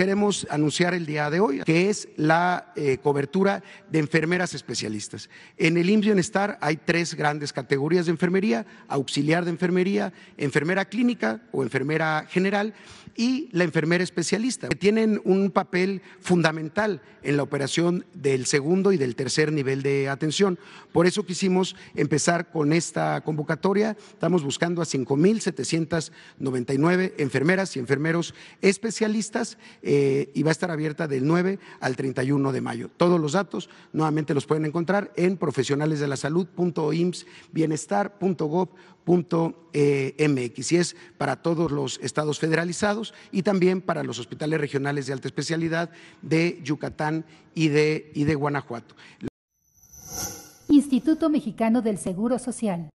queremos anunciar el día de hoy, que es la eh, cobertura de enfermeras especialistas. En el IMSS Bienestar hay tres grandes categorías de enfermería, auxiliar de enfermería, enfermera clínica o enfermera general y la enfermera especialista, que tienen un papel fundamental en la operación del segundo y del tercer nivel de atención. Por eso quisimos empezar con esta convocatoria. Estamos buscando a 5.799 enfermeras y enfermeros especialistas. Eh, y va a estar abierta del 9 al 31 de mayo. Todos los datos nuevamente los pueden encontrar en profesionalesdelasalud.imsbienestar.gov.mx e y es para todos los estados federalizados y también para los hospitales regionales de alta especialidad de Yucatán y de, y de Guanajuato. Instituto Mexicano del Seguro Social.